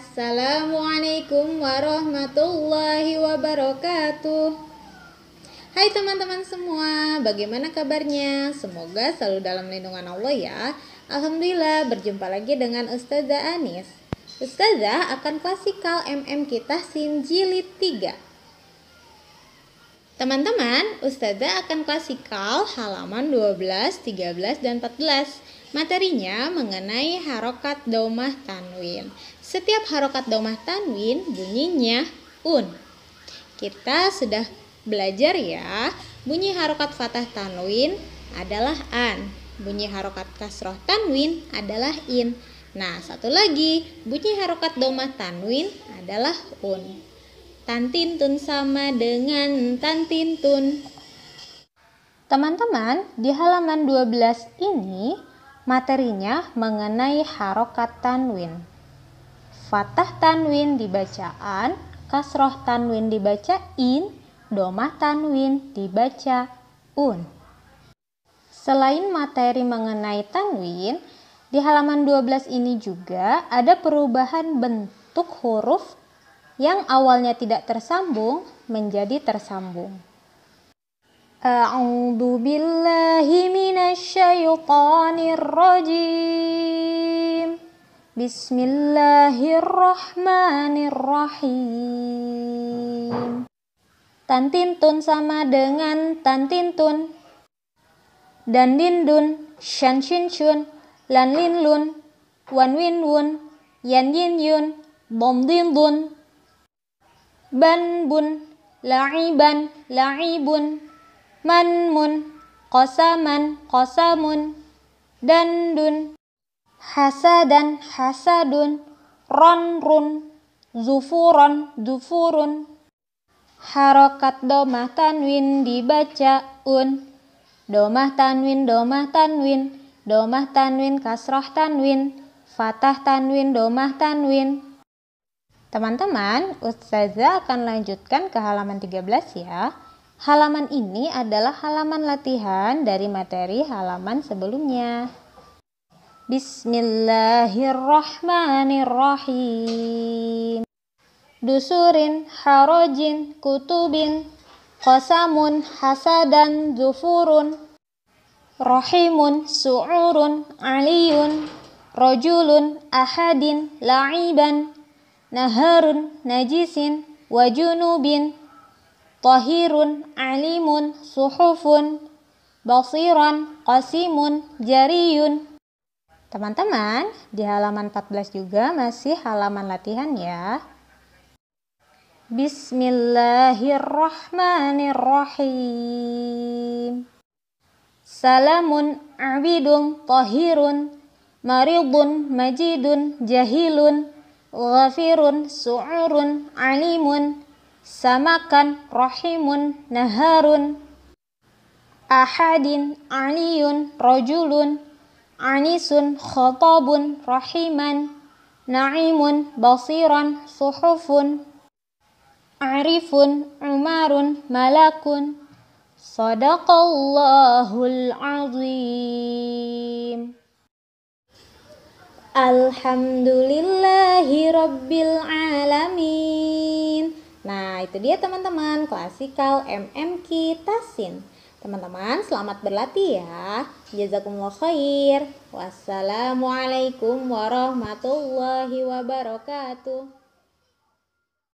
Assalamualaikum warahmatullahi wabarakatuh. Hai teman-teman semua, bagaimana kabarnya? Semoga selalu dalam lindungan Allah ya. Alhamdulillah, berjumpa lagi dengan Ustazah Anis. Ustazah akan klasikal MM kita sinjilit jilid 3. Teman-teman, Ustazah akan klasikal halaman 12, 13, dan 14. Materinya mengenai harokat domah tanwin. Setiap harokat domah tanwin bunyinya un. Kita sudah belajar ya, bunyi harokat fathah tanwin adalah an. Bunyi harokat kasroh tanwin adalah in. Nah, satu lagi, bunyi harokat domah tanwin adalah un. tun sama dengan tun. Teman-teman, di halaman 12 ini materinya mengenai harokat tanwin. Fathah tanwin dibacaan, kasroh tanwin dibaca in, domah tanwin dibaca un. Selain materi mengenai tanwin, di halaman 12 ini juga ada perubahan bentuk huruf yang awalnya tidak tersambung menjadi tersambung. A'udzu billahi rajim. Bismillahirrahmanirrahim. Tantintun sama dengan tantintun. Dan dindun, shan shin shun, lan lin lun, wan win wun, yan yin yun, bom din dun. Ban bun, la'iban, la'ibun, man mun, kosaman kosamun, dan dun hasadan hasadun run, zufuron zufurun harokat domah tanwin dibaca un domah tanwin domah tanwin domah tanwin kasroh tanwin fatah tanwin domah tanwin Teman-teman, Ustazah akan lanjutkan ke halaman 13 ya. Halaman ini adalah halaman latihan dari materi halaman sebelumnya. Bismillahirrahmanirrahim. Dusurin, harojin, kutubin, qasamun, hasadan, zufurun, rahimun, su'urun, aliyun, rojulun, ahadin, la'iban, naharun, najisin, wajunubin, tahirun, alimun, suhufun, basiran, qasimun, jariyun, Teman-teman, di halaman 14 juga masih halaman latihan ya. Bismillahirrahmanirrahim. Salamun abidun tahirun maridun majidun jahilun ghafirun su'urun alimun samakan rahimun naharun ahadin aliyun rajulun anisun khotobun rahiman na'imun basiran suhufun arifun umarun malakun sadaqallahul azim Alhamdulillahi Rabbil Alamin Nah itu dia teman-teman klasikal MMK Tasin Teman-teman, selamat berlatih ya. Jazakumullah khair. Wassalamualaikum warahmatullahi wabarakatuh.